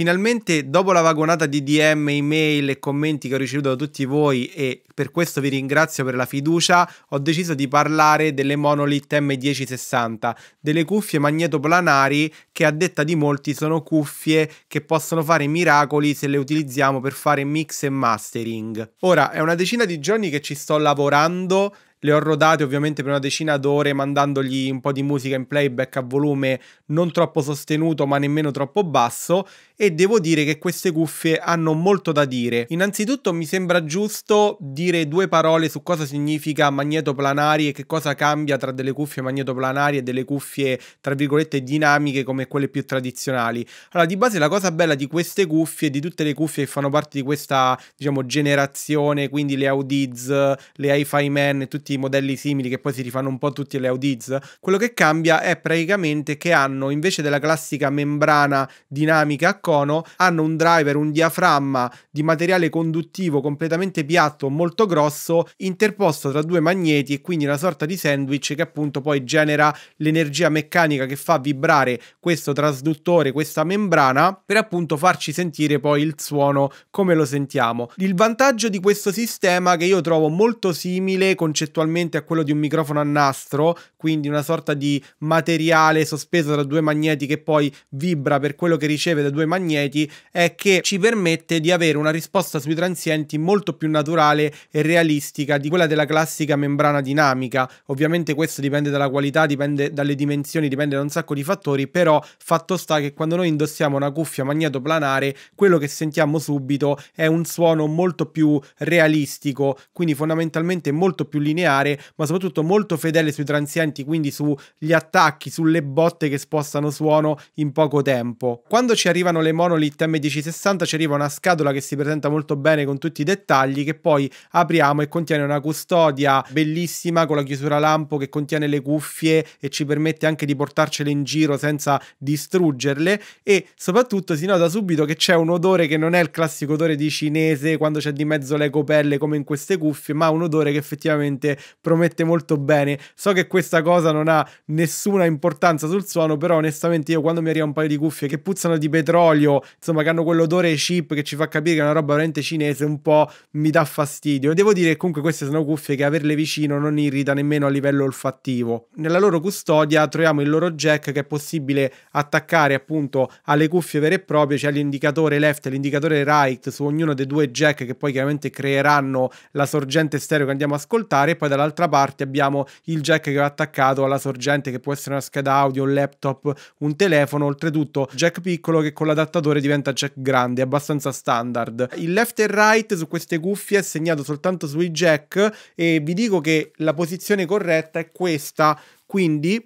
Finalmente, dopo la vagonata di DM, email e commenti che ho ricevuto da tutti voi, e per questo vi ringrazio per la fiducia, ho deciso di parlare delle Monolith M1060, delle cuffie magnetoplanari che a detta di molti sono cuffie che possono fare miracoli se le utilizziamo per fare mix e mastering. Ora, è una decina di giorni che ci sto lavorando le ho rodate ovviamente per una decina d'ore mandandogli un po' di musica in playback a volume non troppo sostenuto ma nemmeno troppo basso e devo dire che queste cuffie hanno molto da dire. Innanzitutto mi sembra giusto dire due parole su cosa significa magnetoplanari e che cosa cambia tra delle cuffie magnetoplanari e delle cuffie tra virgolette dinamiche come quelle più tradizionali. Allora di base la cosa bella di queste cuffie, di tutte le cuffie che fanno parte di questa diciamo generazione, quindi le Audiz, le Hi-Fi Man e tutti molti modelli simili che poi si rifanno un po' tutti le Audiz, quello che cambia è praticamente che hanno invece della classica membrana dinamica a cono, hanno un driver, un diaframma di materiale conduttivo completamente piatto, molto grosso, interposto tra due magneti e quindi una sorta di sandwich che appunto poi genera l'energia meccanica che fa vibrare questo trasduttore, questa membrana, per appunto farci sentire poi il suono come lo sentiamo. Il vantaggio di questo sistema che io trovo molto simile concettualmente attualmente è quello di un microfono a nastro, quindi una sorta di materiale sospeso tra due magneti che poi vibra per quello che riceve da due magneti, è che ci permette di avere una risposta sui transienti molto più naturale e realistica di quella della classica membrana dinamica. Ovviamente questo dipende dalla qualità, dipende dalle dimensioni, dipende da un sacco di fattori, però fatto sta che quando noi indossiamo una cuffia magnetoplanare, quello che sentiamo subito è un suono molto più realistico, quindi fondamentalmente molto più lineare lineare, ma soprattutto molto fedele sui transienti, quindi sugli attacchi, sulle botte che spostano suono in poco tempo. Quando ci arrivano le monolith M1060 ci arriva una scatola che si presenta molto bene con tutti i dettagli che poi apriamo e contiene una custodia bellissima con la chiusura lampo che contiene le cuffie e ci permette anche di portarcele in giro senza distruggerle e soprattutto si nota subito che c'è un odore che non è il classico odore di cinese quando c'è di mezzo le copelle come in queste cuffie ma un odore che effettivamente promette molto bene. So che questa cosa non ha nessuna importanza sul suono, però onestamente io quando mi arriva un paio di cuffie che puzzano di petrolio, insomma che hanno quell'odore chip che ci fa capire che è una roba veramente cinese, un po' mi dà fastidio. Devo dire che comunque queste sono cuffie che averle vicino non irrita nemmeno a livello olfattivo. Nella loro custodia troviamo il loro jack che è possibile attaccare appunto alle cuffie vere e proprie, c'è cioè l'indicatore left e l'indicatore right su ognuno dei due jack che poi chiaramente creeranno la sorgente stereo che andiamo a ascoltare e poi dall'altra parte abbiamo il jack che va attaccato alla sorgente che può essere una scheda audio, un laptop, un telefono, oltretutto jack piccolo che con l'adattatore diventa jack grande, abbastanza standard. Il left e right su queste cuffie è segnato soltanto sui jack e vi dico che la posizione corretta è questa, quindi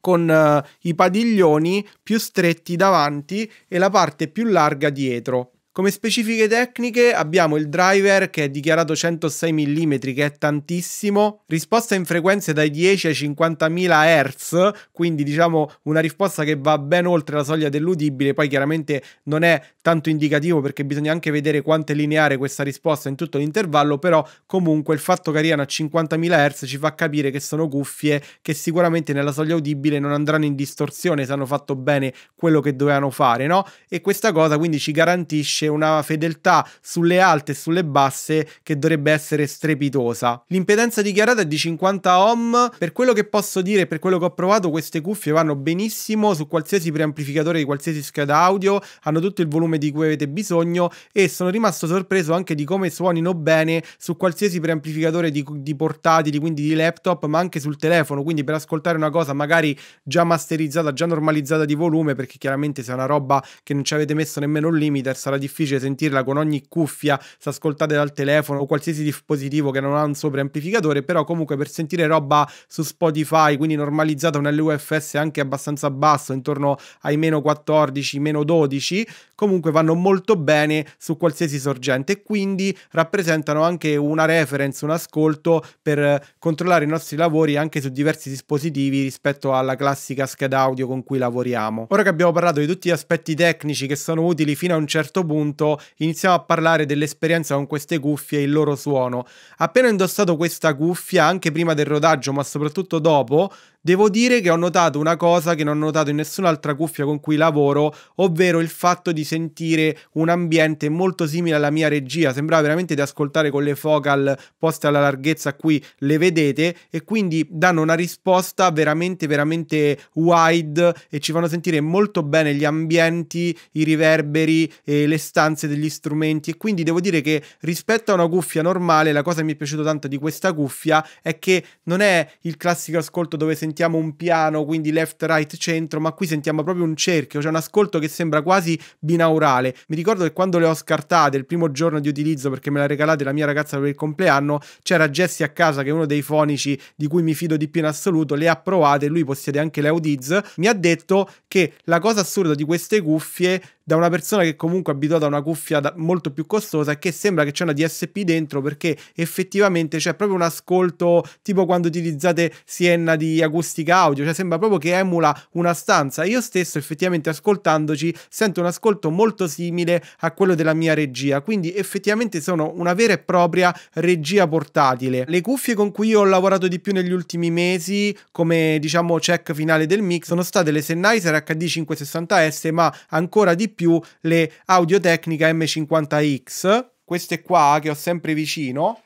con uh, i padiglioni più stretti davanti e la parte più larga dietro. Come specifiche tecniche abbiamo il driver che è dichiarato 106 mm che è tantissimo, risposta in frequenze dai 10 ai 50.000 Hz, quindi diciamo una risposta che va ben oltre la soglia dell'udibile, poi chiaramente non è tanto indicativo perché bisogna anche vedere quanto è lineare questa risposta in tutto l'intervallo, però comunque il fatto che arrivano a 50.000 Hz ci fa capire che sono cuffie che sicuramente nella soglia udibile non andranno in distorsione se hanno fatto bene quello che dovevano fare, no? E questa cosa quindi ci garantisce c'è una fedeltà sulle alte e sulle basse che dovrebbe essere strepitosa. L'impedenza dichiarata è di 50 ohm, per quello che posso dire, e per quello che ho provato, queste cuffie vanno benissimo su qualsiasi preamplificatore di qualsiasi scheda audio, hanno tutto il volume di cui avete bisogno e sono rimasto sorpreso anche di come suonino bene su qualsiasi preamplificatore di, di portatili, quindi di laptop, ma anche sul telefono, quindi per ascoltare una cosa magari già masterizzata, già normalizzata di volume, perché chiaramente se è una roba che non ci avete messo nemmeno un limiter sarà difficile difficile sentirla con ogni cuffia, se ascoltate dal telefono o qualsiasi dispositivo che non ha un sovraamplificatore, però comunque per sentire roba su Spotify, quindi normalizzata un LUFS anche abbastanza basso, intorno ai meno 14, meno 12, comunque vanno molto bene su qualsiasi sorgente e quindi rappresentano anche una reference, un ascolto per controllare i nostri lavori anche su diversi dispositivi rispetto alla classica scheda audio con cui lavoriamo. Ora che abbiamo parlato di tutti gli aspetti tecnici che sono utili fino a un certo punto, punto iniziamo a parlare dell'esperienza con queste cuffie e il loro suono. Appena indossato questa cuffia, anche prima del rodaggio, ma soprattutto dopo, Devo dire che ho notato una cosa che non ho notato in nessun'altra cuffia con cui lavoro, ovvero il fatto di sentire un ambiente molto simile alla mia regia. Sembrava veramente di ascoltare con le focal poste alla larghezza qui le vedete e quindi danno una risposta veramente veramente wide e ci fanno sentire molto bene gli ambienti, i riverberi e le stanze degli strumenti e quindi devo dire che rispetto a una cuffia normale la cosa che mi è piaciuta tanto di questa cuffia è che non è il classico ascolto dove sentite sentiamo un piano, quindi left, right, centro, ma qui sentiamo proprio un cerchio, cioè un ascolto che sembra quasi binaurale. Mi ricordo che quando le ho scartate il primo giorno di utilizzo perché me la regalate la mia ragazza per il compleanno, c'era Jesse a casa che è uno dei fonici di cui mi fido di più in assoluto, le ha provate, lui possiede anche le Audiz, mi ha detto che la cosa assurda di queste cuffie da una persona che comunque è abituata a una cuffia da, molto più costosa e che sembra che c'è una DSP dentro perché effettivamente c'è proprio un ascolto tipo quando utilizzate Sienna di acustica audio, cioè sembra proprio che emula una stanza. Io stesso effettivamente ascoltandoci sento un ascolto molto simile a quello della mia regia, quindi effettivamente sono una vera e propria regia portatile. Le cuffie con cui io ho lavorato di più negli ultimi mesi, come diciamo check finale del mix, sono state le Sennheiser HD560S, ma ancora di più più le Audio Technica M50X, queste qua che ho sempre vicino,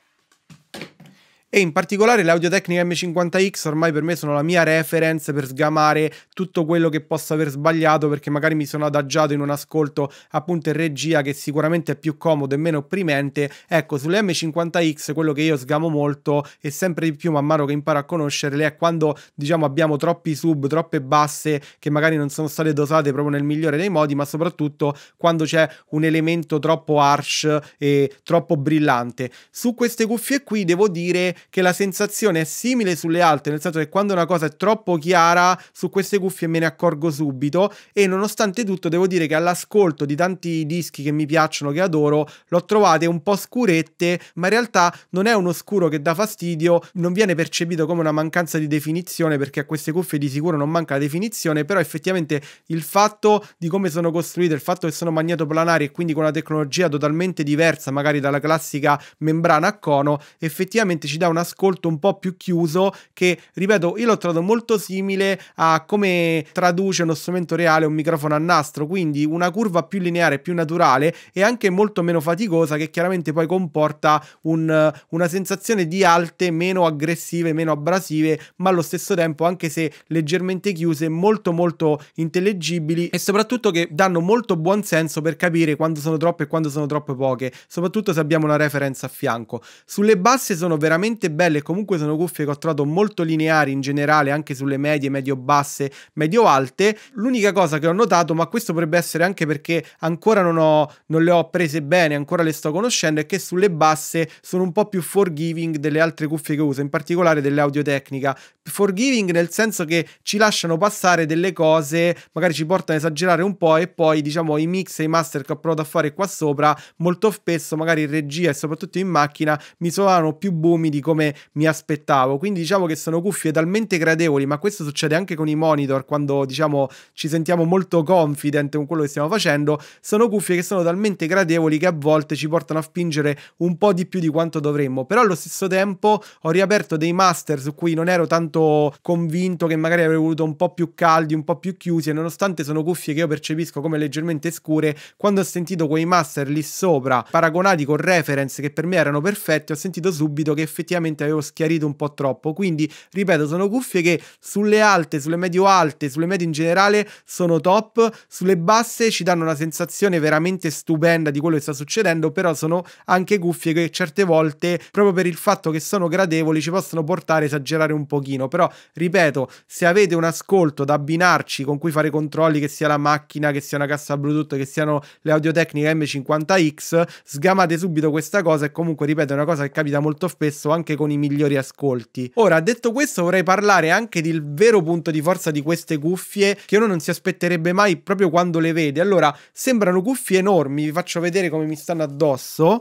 e in particolare le audio m M50X ormai per me sono la mia reference per sgamare tutto quello che posso aver sbagliato perché magari mi sono adagiato in un ascolto appunto in regia che sicuramente è più comodo e meno opprimente. Ecco, sulle M50X quello che io sgamo molto e sempre di più man mano che imparo a conoscerle è quando diciamo abbiamo troppi sub, troppe basse che magari non sono state dosate proprio nel migliore dei modi, ma soprattutto quando c'è un elemento troppo harsh e troppo brillante. Su queste cuffie qui devo dire che la sensazione è simile sulle altre, nel senso che quando una cosa è troppo chiara su queste cuffie me ne accorgo subito e nonostante tutto devo dire che all'ascolto di tanti dischi che mi piacciono, che adoro, l'ho trovate un po' scurette, ma in realtà non è uno scuro che dà fastidio, non viene percepito come una mancanza di definizione perché a queste cuffie di sicuro non manca la definizione, però effettivamente il fatto di come sono costruite, il fatto che sono magnetoplanari e quindi con una tecnologia totalmente diversa magari dalla classica membrana a cono, effettivamente ci dà un ascolto un po' più chiuso che, ripeto, io l'ho trovato molto simile a come traduce uno strumento reale un microfono a nastro, quindi una curva più lineare, più naturale e anche molto meno faticosa che chiaramente poi comporta un, una sensazione di alte meno aggressive, meno abrasive, ma allo stesso tempo anche se leggermente chiuse, molto molto intellegibili e soprattutto che danno molto buon senso per capire quando sono troppe e quando sono troppe poche, soprattutto se abbiamo una reference a fianco. Sulle basse sono veramente veramente belle. Comunque sono cuffie che ho trovato molto lineari in generale, anche sulle medie, medio-basse, medio-alte. L'unica cosa che ho notato, ma questo potrebbe essere anche perché ancora non, ho, non le ho prese bene, ancora le sto conoscendo, è che sulle basse sono un po' più forgiving delle altre cuffie che uso, in particolare delle Audio Tecnica. Forgiving nel senso che ci lasciano passare delle cose, magari ci portano a esagerare un po' e poi diciamo i mix e i master che ho provato a fare qua sopra molto spesso, magari in regia e soprattutto in macchina, mi suonano più boomi di cose come mi aspettavo. Quindi diciamo che sono cuffie talmente gradevoli, ma questo succede anche con i monitor quando diciamo ci sentiamo molto confident con quello che stiamo facendo. Sono cuffie che sono talmente gradevoli che a volte ci portano a spingere un po' di più di quanto dovremmo. Però allo stesso tempo ho riaperto dei master su cui non ero tanto convinto che magari avrei voluto un po' più caldi, un po' più chiusi e nonostante sono cuffie che io percepisco come leggermente scure, quando ho sentito quei master lì sopra paragonati con reference che per me erano perfetti, ho sentito subito che effettivamente tecnicamente avevo schiarito un po' troppo. Quindi, ripeto, sono cuffie che sulle alte, sulle medio alte, sulle medie in generale sono top, sulle basse ci danno una sensazione veramente stupenda di quello che sta succedendo, però sono anche cuffie che certe volte, proprio per il fatto che sono gradevoli, ci possono portare a esagerare un pochino. Però, ripeto, se avete un ascolto da abbinarci con cui fare controlli, che sia la macchina, che sia una cassa Bluetooth, che siano le audiotecniche M50X, sgamate subito questa cosa e comunque, ripeto, è una cosa che capita molto spesso anche anche con i migliori ascolti. Ora, detto questo, vorrei parlare anche del vero punto di forza di queste cuffie che uno non si aspetterebbe mai proprio quando le vede. Allora, sembrano cuffie enormi, vi faccio vedere come mi stanno addosso.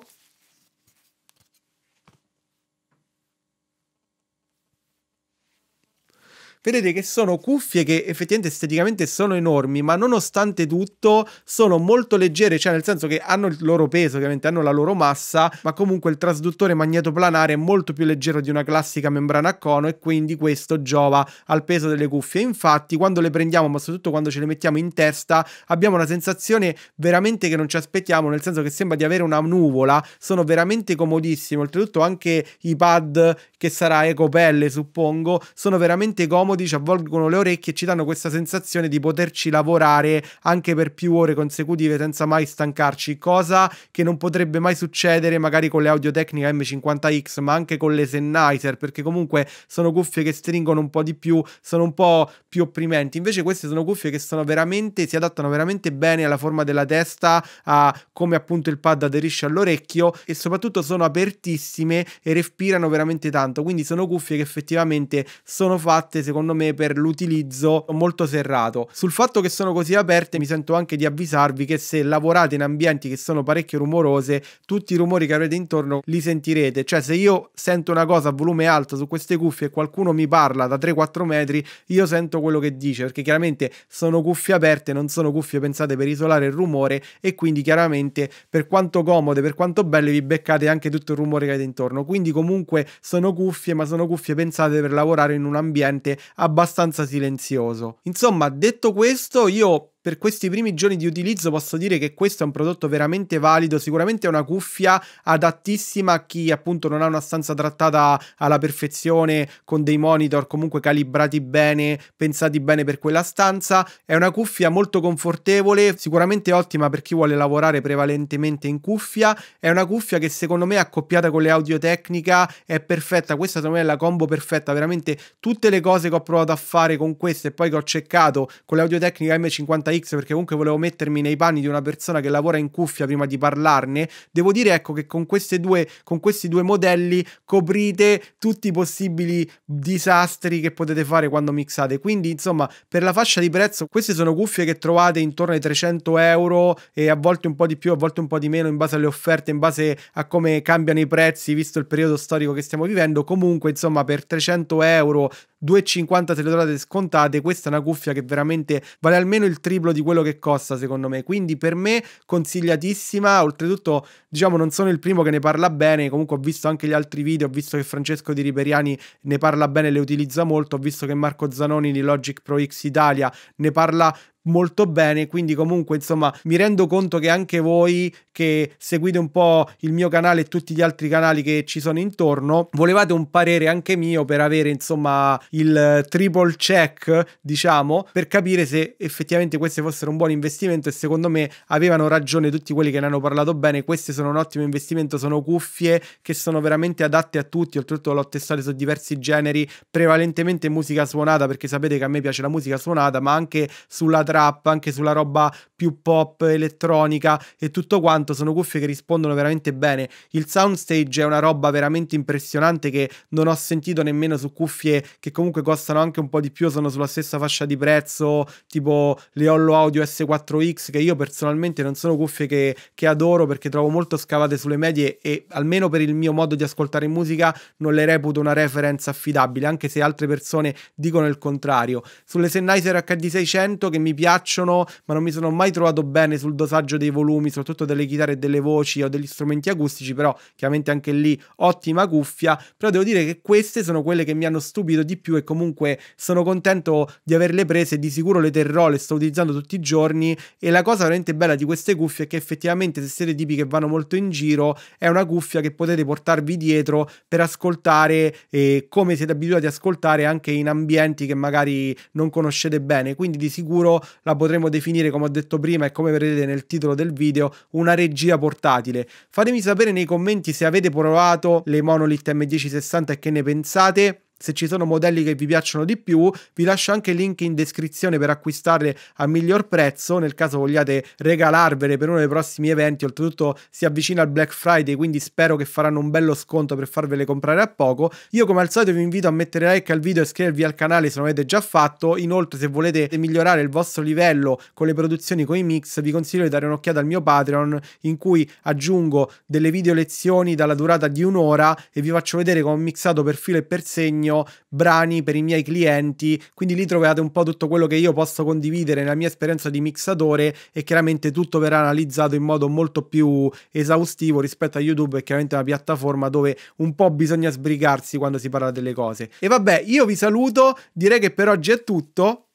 vedete che sono cuffie che effettivamente esteticamente sono enormi, ma nonostante tutto sono molto leggere, cioè nel senso che hanno il loro peso, ovviamente hanno la loro massa, ma comunque il trasduttore magnetoplanare è molto più leggero di una classica membrana a cono e quindi questo giova al peso delle cuffie. Infatti, quando le prendiamo, ma soprattutto quando ce le mettiamo in testa, abbiamo una sensazione veramente che non ci aspettiamo, nel senso che sembra di avere una nuvola, sono veramente comodissime. Oltretutto anche i pad che sarà ecopelle, suppongo, sono veramente comodi comodi, ci avvolgono le orecchie e ci danno questa sensazione di poterci lavorare anche per più ore consecutive senza mai stancarci, cosa che non potrebbe mai succedere magari con le audio tecnica M50X, ma anche con le Sennheiser, perché comunque sono cuffie che stringono un po' di più, sono un po' più opprimenti. Invece queste sono cuffie che sono veramente si adattano veramente bene alla forma della testa, a come appunto il pad aderisce all'orecchio e soprattutto sono apertissime e respirano veramente tanto, quindi sono cuffie che effettivamente sono fatte secondo secondo me per l'utilizzo molto serrato. Sul fatto che sono così aperte mi sento anche di avvisarvi che se lavorate in ambienti che sono parecchio rumorose, tutti i rumori che avrete intorno li sentirete, cioè se io sento una cosa a volume alto su queste cuffie e qualcuno mi parla da 3-4 metri, io sento quello che dice, perché chiaramente sono cuffie aperte, non sono cuffie pensate per isolare il rumore e quindi chiaramente per quanto comode, per quanto belle vi beccate anche tutto il rumore che avete intorno. Quindi comunque sono cuffie, ma sono cuffie pensate per lavorare in un ambiente abbastanza silenzioso. Insomma, detto questo, io per questi primi giorni di utilizzo posso dire che questo è un prodotto veramente valido, sicuramente è una cuffia adattissima a chi appunto non ha una stanza trattata alla perfezione con dei monitor comunque calibrati bene, pensati bene per quella stanza, è una cuffia molto confortevole, sicuramente ottima per chi vuole lavorare prevalentemente in cuffia, è una cuffia che secondo me accoppiata con le audio tecnica è perfetta, questa secondo me è la combo perfetta, veramente tutte le cose che ho provato a fare con queste e poi che ho cercato con le audio tecnica M50 puntata X perché comunque volevo mettermi nei panni di una persona che lavora in cuffia prima di parlarne, devo dire ecco che con, due, con questi due modelli coprite tutti i possibili disastri che potete fare quando mixate. Quindi insomma per la fascia di prezzo queste sono cuffie che trovate intorno ai 300 euro e a volte un po' di più, a volte un po' di meno in base alle offerte, in base a come cambiano i prezzi visto il periodo storico che stiamo vivendo. Comunque insomma per 300 euro 2,50 dollari scontate, questa è una cuffia che veramente vale almeno il triplo di quello che costa secondo me, quindi per me consigliatissima, oltretutto diciamo non sono il primo che ne parla bene, comunque ho visto anche gli altri video, ho visto che Francesco Di Riperiani ne parla bene, le utilizza molto, ho visto che Marco Zanoni di Logic Pro X Italia ne parla molto bene, quindi comunque insomma mi rendo conto che anche voi che seguite un po' il mio canale e tutti gli altri canali che ci sono intorno, volevate un parere anche mio per avere insomma il triple check, diciamo, per capire se effettivamente queste fossero un buon investimento e secondo me avevano ragione tutti quelli che ne hanno parlato bene, queste sono un ottimo investimento, sono cuffie che sono veramente adatte a tutti, oltretutto l'ho testate su diversi generi, prevalentemente musica suonata perché sapete che a me piace la musica suonata, ma anche sulla trap, anche sulla roba più pop, elettronica e tutto quanto, sono cuffie che rispondono veramente bene. Il soundstage è una roba veramente impressionante che non ho sentito nemmeno su cuffie che comunque costano anche un po' di più, sono sulla stessa fascia di prezzo, tipo le Hollow Audio S4X che io personalmente non sono cuffie che, che adoro perché trovo molto scavate sulle medie e almeno per il mio modo di ascoltare musica non le reputo una referenza affidabile, anche se altre persone dicono il contrario. Sulle Sennheiser HD600 che mi piacciono, ma non mi sono mai trovato bene sul dosaggio dei volumi, soprattutto delle chitarre e delle voci o degli strumenti acustici, però chiaramente anche lì ottima cuffia, però devo dire che queste sono quelle che mi hanno stupito di più e comunque sono contento di averle prese, di sicuro le terrò, le sto utilizzando tutti i giorni e la cosa veramente bella di queste cuffie è che effettivamente se siete tipi che vanno molto in giro è una cuffia che potete portarvi dietro per ascoltare eh, come siete abituati ad ascoltare anche in ambienti che magari non conoscete bene, quindi di sicuro la potremmo definire, come ho detto prima e come vedrete nel titolo del video, una regia portatile. Fatemi sapere nei commenti se avete provato le Monolith M1060 e che ne pensate se ci sono modelli che vi piacciono di più, vi lascio anche il link in descrizione per acquistarle a miglior prezzo, nel caso vogliate regalarvele per uno dei prossimi eventi, oltretutto si avvicina il Black Friday, quindi spero che faranno un bello sconto per farvele comprare a poco. Io come al solito vi invito a mettere like al video e iscrivervi al canale se non avete già fatto, inoltre se volete migliorare il vostro livello con le produzioni, con i mix, vi consiglio di dare un'occhiata al mio Patreon in cui aggiungo delle video lezioni dalla durata di un'ora e vi faccio vedere come ho mixato per filo e per segno disegno, brani per i miei clienti, quindi lì trovate un po' tutto quello che io posso condividere nella mia esperienza di mixatore e chiaramente tutto verrà analizzato in modo molto più esaustivo rispetto a YouTube, che è chiaramente una piattaforma dove un po' bisogna sbrigarsi quando si parla delle cose. E vabbè, io vi saluto, direi che per oggi è tutto.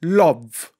Love.